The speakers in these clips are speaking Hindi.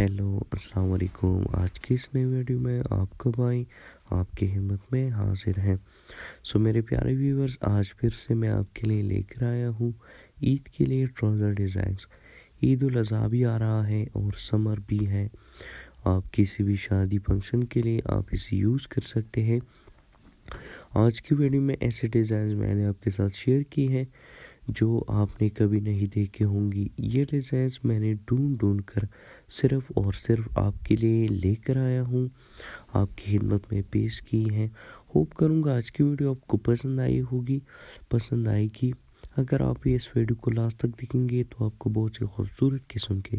हेलो अस्सलाम वालेकुम आज की इस नई वीडियो में आपका भाई आपकी हिम्मत में हाजिर है सो मेरे प्यारे व्यूवर्स आज फिर से मैं आपके लिए लेकर आया हूँ ईद के लिए ट्राउज़र डिज़ाइंस ईद उल भी आ रहा है और समर भी है आप किसी भी शादी फंक्शन के लिए आप इसे यूज़ कर सकते हैं आज की वीडियो में ऐसे डिज़ाइन मैंने आपके साथ शेयर की हैं जो आपने कभी नहीं देखी होंगी ये डिज़ाइंस मैंने ढूंढ ढूंढ कर सिर्फ और सिर्फ आपके लिए लेकर आया हूँ आपकी खिदमत में पेश की हैं होप करूँगा आज की वीडियो आपको पसंद आई होगी पसंद आएगी अगर आप इस वीडियो को लास्ट तक देखेंगे तो आपको बहुत से खूबसूरत किस्म के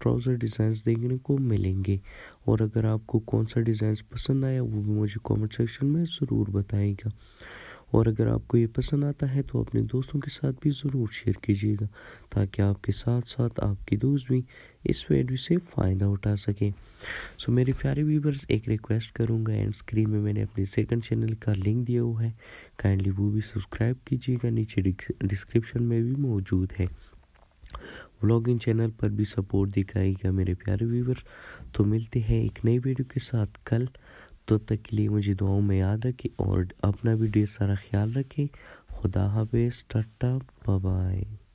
ट्राउज़र डिज़ाइंस देखने को मिलेंगे और अगर आपको कौन सा डिज़ाइन पसंद आया वो भी मुझे कमेंट सेक्शन में ज़रूर बताएगा और अगर आपको ये पसंद आता है तो अपने दोस्तों के साथ भी ज़रूर शेयर कीजिएगा ताकि आपके साथ साथ आपके दोस्त भी इस वीडियो से फ़ायदा उठा सकें सो so, मेरे प्यारे व्यूवर्स एक रिक्वेस्ट करूँगा एंड स्क्रीन में मैंने अपने सेकंड चैनल का लिंक दिया हुआ है काइंडली वो भी सब्सक्राइब कीजिएगा नीचे डिस्क्रिप्शन में भी मौजूद है व्लॉगिंग चैनल पर भी सपोर्ट दिखाएगा मेरे प्यारे व्यूवर तो मिलते हैं एक नई वीडियो के साथ कल तब तक के लिए मुझे दुआओं में याद रखें और अपना भी ढेर सारा ख्याल रखें खुदा हाफिज़ टाटा बाय